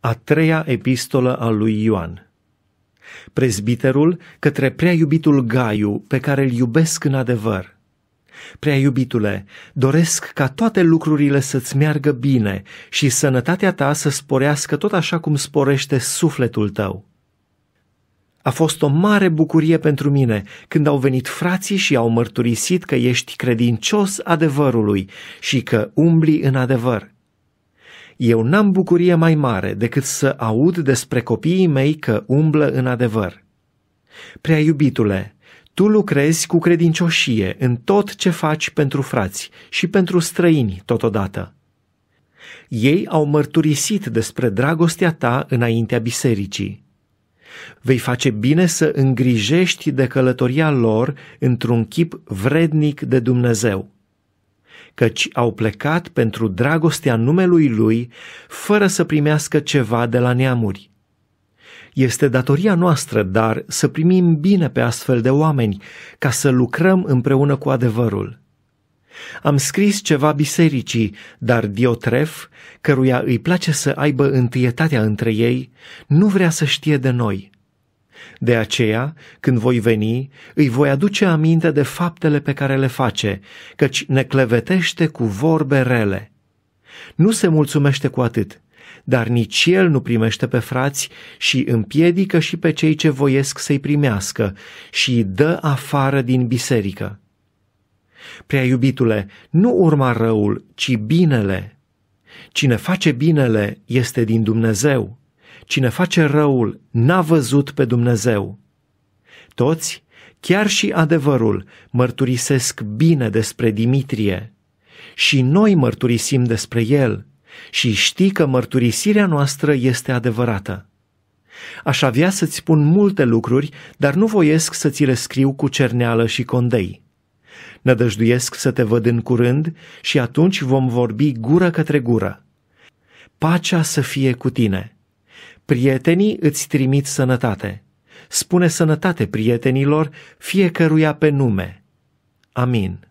a treia epistolă a lui Ioan. Prezbiterul către prea iubitul Gaiu, pe care îl iubesc în adevăr. Prea iubitule, doresc ca toate lucrurile să-ți meargă bine și sănătatea ta să sporească tot așa cum sporește sufletul tău. A fost o mare bucurie pentru mine când au venit frații și au mărturisit că ești credincios adevărului și că umbli în adevăr. Eu n-am bucurie mai mare decât să aud despre copiii mei că umblă în adevăr. Prea iubitule, tu lucrezi cu credincioșie în tot ce faci pentru frați și pentru străini totodată. Ei au mărturisit despre dragostea ta înaintea bisericii. Vei face bine să îngrijești de călătoria lor într-un chip vrednic de Dumnezeu căci au plecat pentru dragostea numelui lui, fără să primească ceva de la neamuri. Este datoria noastră, dar, să primim bine pe astfel de oameni, ca să lucrăm împreună cu adevărul. Am scris ceva bisericii, dar Diotref, căruia îi place să aibă întâietatea între ei, nu vrea să știe de noi – de aceea, când voi veni, îi voi aduce aminte de faptele pe care le face, căci ne clevetește cu vorbe rele. Nu se mulțumește cu atât, dar nici el nu primește pe frați și împiedică și pe cei ce voiesc să-i primească și îi dă afară din biserică. Prea iubitule, nu urma răul, ci binele. Cine face binele este din Dumnezeu Cine face răul n-a văzut pe Dumnezeu. Toți, chiar și adevărul, mărturisesc bine despre Dimitrie. Și noi mărturisim despre el și știi că mărturisirea noastră este adevărată. Aș avea să-ți spun multe lucruri, dar nu voiesc să ți le scriu cu cerneală și condei. Nădăjduiesc să te văd în curând și atunci vom vorbi gură către gură. Pacea să fie cu tine. Prietenii îți trimit sănătate. Spune sănătate prietenilor, fiecăruia pe nume. Amin.